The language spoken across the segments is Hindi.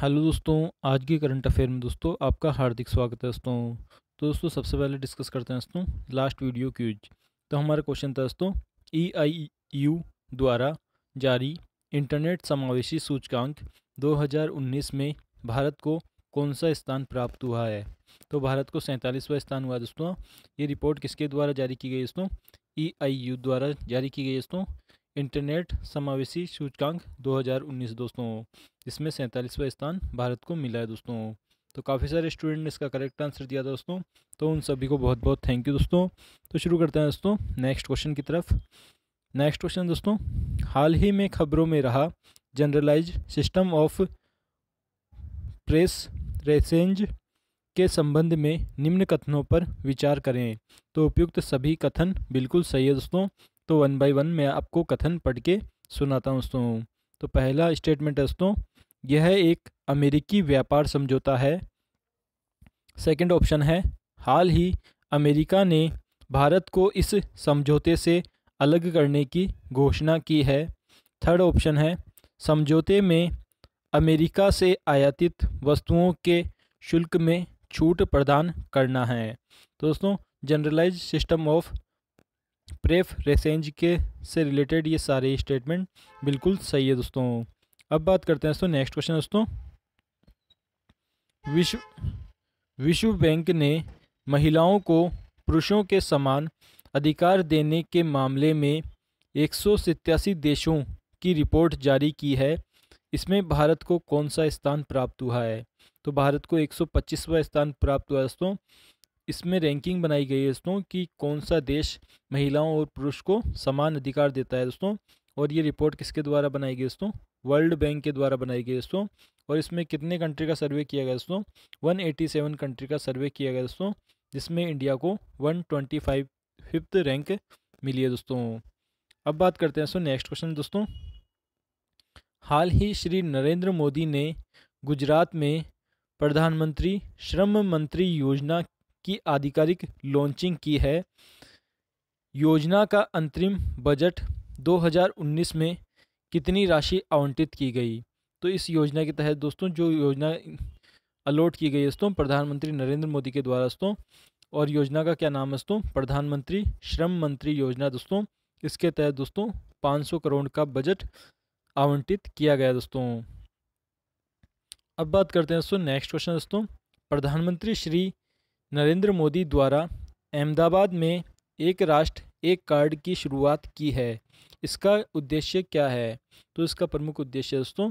हेलो दोस्तों आज की करंट अफेयर में दोस्तों आपका हार्दिक स्वागत है दोस्तों तो दोस्तों सबसे पहले डिस्कस करते हैं दोस्तों लास्ट वीडियो क्यूज तो हमारा क्वेश्चन था दोस्तों ई आई यू द्वारा जारी इंटरनेट समावेशी सूचकांक 2019 में भारत को कौन सा स्थान प्राप्त हुआ है तो भारत को सैंतालीसवां स्थान हुआ दोस्तों ये रिपोर्ट किसके द्वारा जारी की गई दोस्तों ई आई यू द्वारा जारी की गई दोस्तों इंटरनेट समावेशी सूचकांक 2019 दोस्तों इसमें सैंतालीसवा स्थान भारत को मिला है दोस्तों तो काफ़ी सारे स्टूडेंट ने इसका करेक्ट आंसर दिया था दोस्तों तो उन सभी को बहुत बहुत थैंक यू दोस्तों तो शुरू करते हैं दोस्तों नेक्स्ट क्वेश्चन की तरफ नेक्स्ट क्वेश्चन दोस्तों हाल ही में खबरों में रहा generalized system of preferences के संबंध में निम्न कथनों पर विचार करें तो उपयुक्त सभी कथन बिल्कुल सही है दोस्तों तो वन बाय वन मैं आपको कथन पढ़ के सुनाता हूँ दोस्तों तो पहला स्टेटमेंट है दोस्तों यह एक अमेरिकी व्यापार समझौता है सेकंड ऑप्शन है हाल ही अमेरिका ने भारत को इस समझौते से अलग करने की घोषणा की है थर्ड ऑप्शन है समझौते में अमेरिका से आयातित वस्तुओं के शुल्क में छूट प्रदान करना है तो दोस्तों generalized system of preferences के से रिलेटेड ये सारे स्टेटमेंट बिल्कुल सही है दोस्तों अब बात करते हैं दोस्तों नेक्स्ट क्वेश्चन दोस्तों विश्व विश्व बैंक ने महिलाओं को पुरुषों के समान अधिकार देने के मामले में एक देशों की रिपोर्ट जारी की है इसमें भारत को कौन सा स्थान प्राप्त हुआ है तो भारत को 125वां स्थान प्राप्त हुआ दोस्तों इसमें रैंकिंग बनाई गई है दोस्तों कि कौन सा देश महिलाओं और पुरुष को समान अधिकार देता है दोस्तों और ये रिपोर्ट किसके द्वारा बनाई गई दोस्तों वर्ल्ड बैंक के द्वारा बनाई गई दोस्तों और इसमें कितने कंट्री का सर्वे किया गया दोस्तों वन एटी सेवन कंट्री का सर्वे किया गया दोस्तों जिसमें इंडिया को one twenty five fifth rank मिली है दोस्तों अब बात करते हैं दोस्तों नेक्स्ट क्वेश्चन दोस्तों हाल ही श्री नरेंद्र मोदी ने गुजरात में प्रधानमंत्री श्रम मंत्री योजना की आधिकारिक लॉन्चिंग की है योजना का अंतरिम बजट 2019 में कितनी राशि आवंटित की गई तो इस योजना के तहत दोस्तों जो योजना अलॉट की गई दोस्तों प्रधानमंत्री नरेंद्र मोदी के द्वारा दोस्तों और योजना का क्या नाम है दोस्तों प्रधानमंत्री श्रम मंत्री योजना दोस्तों इसके तहत दोस्तों 500 करोड़ का बजट आवंटित किया गया दोस्तों अब बात करते हैं दोस्तों नेक्स्ट क्वेश्चन दोस्तों प्रधानमंत्री श्री नरेंद्र मोदी द्वारा अहमदाबाद में एक राष्ट्र एक कार्ड की शुरुआत की है इसका उद्देश्य क्या है तो इसका प्रमुख उद्देश्य दोस्तों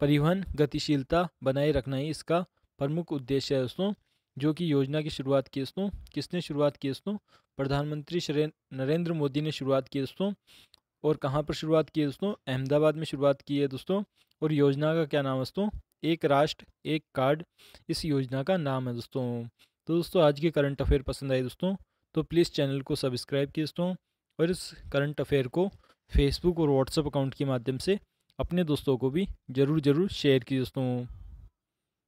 परिवहन गतिशीलता बनाए रखना ही इसका प्रमुख उद्देश्य है दोस्तों जो कि योजना की शुरुआत की दोस्तों किसने शुरुआत की दोस्तों प्रधानमंत्री नरेंद्र मोदी ने शुरुआत की दोस्तों और कहाँ पर शुरुआत की दोस्तों अहमदाबाद में शुरुआत की है दोस्तों और योजना का क्या नाम है दोस्तों एक राष्ट्र एक कार्ड इस योजना का नाम है दोस्तों तो दोस्तों आज के करंट अफेयर पसंद आए दोस्तों तो प्लीज़ चैनल को सब्सक्राइब किए दोस्तों और इस करंट अफेयर को फेसबुक और व्हाट्सएप अकाउंट के माध्यम से अपने दोस्तों को भी ज़रूर ज़रूर शेयर किए दोस्तों